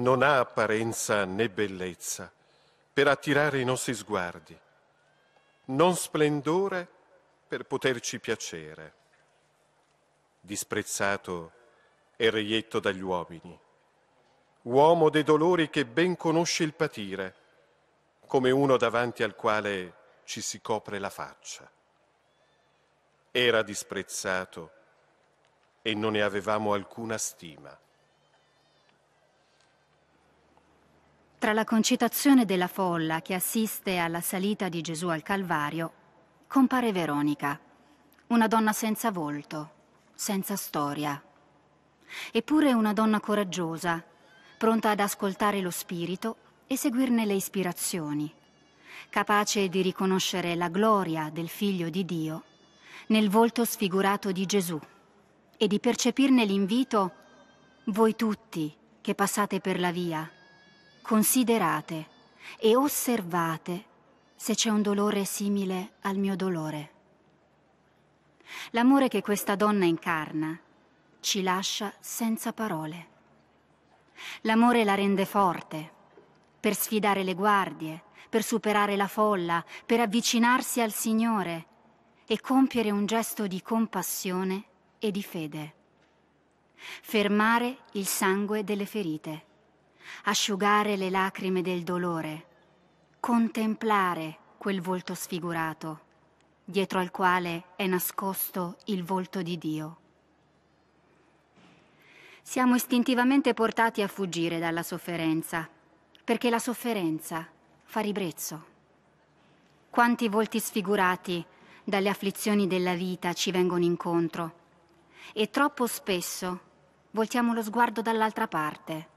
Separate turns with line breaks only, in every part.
non ha apparenza né bellezza per attirare i nostri sguardi, non splendore per poterci piacere. Disprezzato e reietto dagli uomini, uomo dei dolori che ben conosce il patire, come uno davanti al quale ci si copre la faccia. Era disprezzato e non ne avevamo alcuna stima.
Tra la concitazione della folla che assiste alla salita di Gesù al Calvario, compare Veronica, una donna senza volto, senza storia, eppure una donna coraggiosa, pronta ad ascoltare lo spirito e seguirne le ispirazioni, capace di riconoscere la gloria del Figlio di Dio nel volto sfigurato di Gesù e di percepirne l'invito, voi tutti che passate per la via, Considerate e osservate se c'è un dolore simile al mio dolore. L'amore che questa donna incarna ci lascia senza parole. L'amore la rende forte per sfidare le guardie, per superare la folla, per avvicinarsi al Signore e compiere un gesto di compassione e di fede. Fermare il sangue delle ferite asciugare le lacrime del dolore, contemplare quel volto sfigurato, dietro al quale è nascosto il volto di Dio. Siamo istintivamente portati a fuggire dalla sofferenza, perché la sofferenza fa ribrezzo. Quanti volti sfigurati dalle afflizioni della vita ci vengono incontro e troppo spesso voltiamo lo sguardo dall'altra parte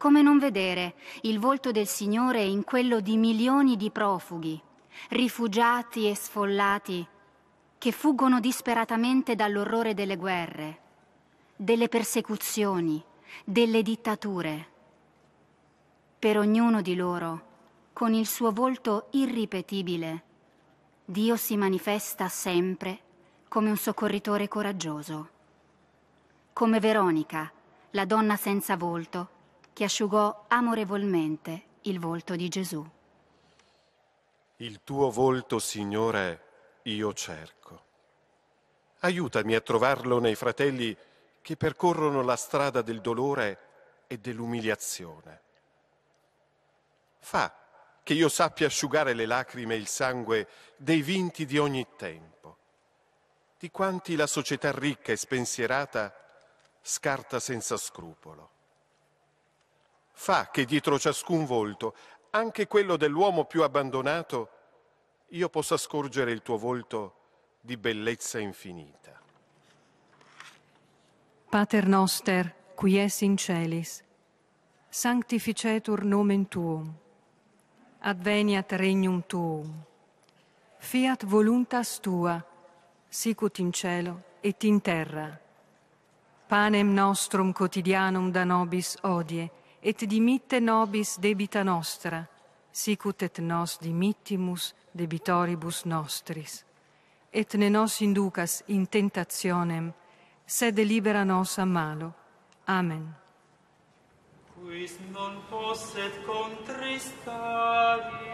come non vedere il volto del Signore in quello di milioni di profughi, rifugiati e sfollati, che fuggono disperatamente dall'orrore delle guerre, delle persecuzioni, delle dittature. Per ognuno di loro, con il suo volto irripetibile, Dio si manifesta sempre come un soccorritore coraggioso. Come Veronica, la donna senza volto, che asciugò amorevolmente il volto di Gesù.
Il tuo volto, Signore, io cerco. Aiutami a trovarlo nei fratelli che percorrono la strada del dolore e dell'umiliazione. Fa che io sappia asciugare le lacrime e il sangue dei vinti di ogni tempo, di quanti la società ricca e spensierata scarta senza scrupolo fa che dietro ciascun volto, anche quello dell'uomo più abbandonato, io possa scorgere il tuo volto di bellezza infinita.
Pater noster, qui es in celis, sanctificetur nomen tuum, adveniat regnum tuum, fiat voluntas tua, sicut in cielo et in terra. Panem nostrum quotidianum da nobis odie, et dimitte nobis debita nostra, sicut et nos dimittimus debitoribus nostris. Et ne nos inducas in tentationem, sed libera nos a malo. Amen.
Quis non posset
contristari,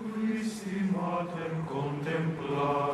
quis imatem contemplari,